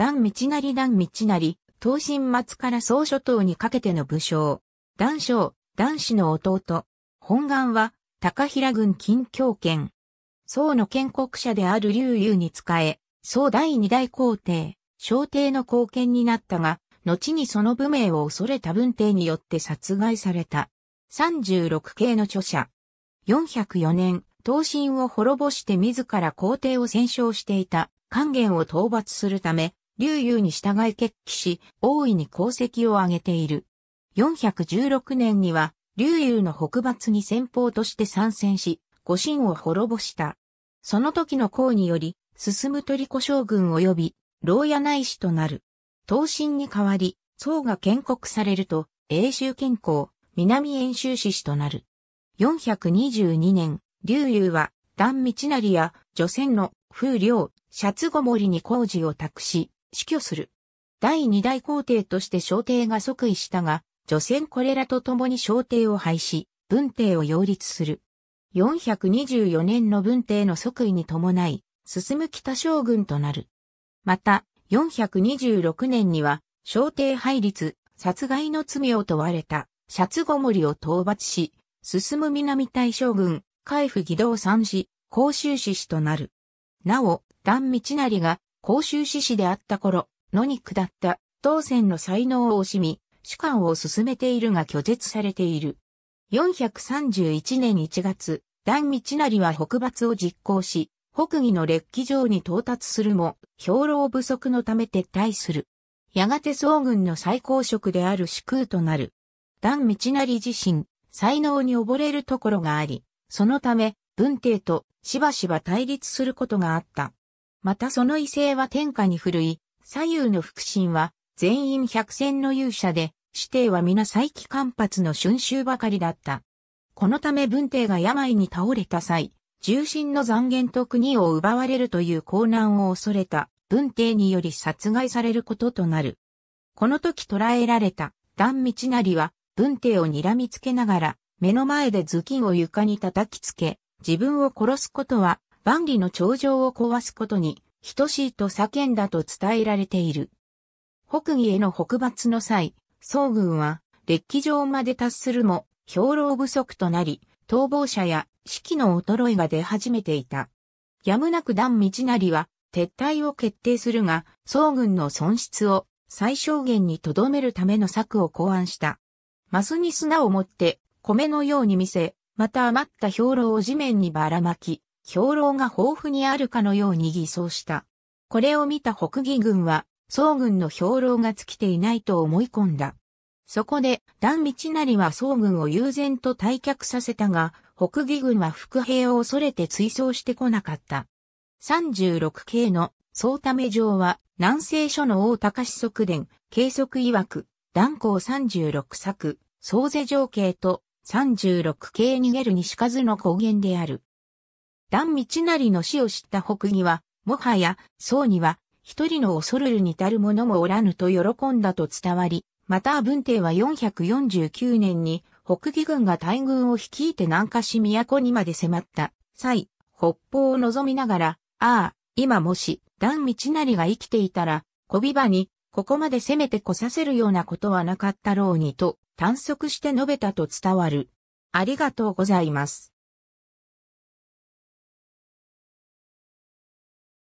段道成段道成、東進松から総諸島にかけての武将。段将、段氏の弟。本願は、高平郡近京県。宋の建国者である劉裕に仕え、宋第二代皇帝、小帝の後見になったが、後にその武名を恐れた文帝によって殺害された。36系の著者。404年、東進を滅ぼして自ら皇帝を戦勝していた、還元を討伐するため、劉裕に従い決起し、大いに功績を挙げている。416年には、劉裕の北伐に先方として参戦し、五神を滅ぼした。その時の功により、進む鳥子将軍及び、牢屋内史となる。東進に代わり、宋が建国されると、永州建国、南遠州志士となる。422年、劉裕は、段道成や、女船の風寮、シャツゴもに工事を託し、死去する。第二代皇帝として朝帝が即位したが、女戦これらと共に朝帝を廃し、文帝を擁立する。424年の文帝の即位に伴い、進む北将軍となる。また、426年には、朝帝廃立、殺害の罪を問われた、シャツゴモリを討伐し、進む南大将軍、海部義堂三氏、甲州志氏となる。なお、段道成が甲州志士であった頃、野に下った当選の才能を惜しみ、主観を進めているが拒絶されている。431年1月、段道成は北伐を実行し、北義の列記城に到達するも、兵糧不足のため撤退する。やがて総軍の最高職である主空となる。段道成自身、才能に溺れるところがあり、そのため、文帝としばしば対立することがあった。またその威勢は天下に振るい、左右の腹心は全員百戦の勇者で、指定は皆再起間髪の春秋ばかりだった。このため文帝が病に倒れた際、重心の残言と国を奪われるという高難を恐れた文帝により殺害されることとなる。この時捕らえられた段道成は文帝を睨みつけながら目の前で頭巾を床に叩きつけ自分を殺すことは万里の長城を壊すことに等しいと叫んだと伝えられている。北魏への北伐の際、宋軍は列記上まで達するも兵糧不足となり、逃亡者や士気の衰えが出始めていた。やむなく段道成は撤退を決定するが、宋軍の損失を最小限に留めるための策を考案した。マスに砂を持って米のように見せ、また余った兵糧を地面にばらまき、兵糧が豊富にあるかのように偽装した。これを見た北義軍は、宋軍の兵糧が尽きていないと思い込んだ。そこで、段道成は宋軍を悠然と退却させたが、北義軍は伏兵を恐れて追走してこなかった。36系の総為城は、南西諸の大高子則伝、計測曰く、断行36作、総勢城系と36系逃げる西数の高原である。段道成の死を知った北義は、もはや、僧には、一人の恐るるにたる者もおらぬと喜んだと伝わり、また文帝は449年に、北義軍が大軍を率いて南下し都にまで迫った際、北方を望みながら、ああ、今もし、段道成が生きていたら、小ビバに、ここまで攻めて来させるようなことはなかったろうにと、短足して述べたと伝わる。ありがとうございます。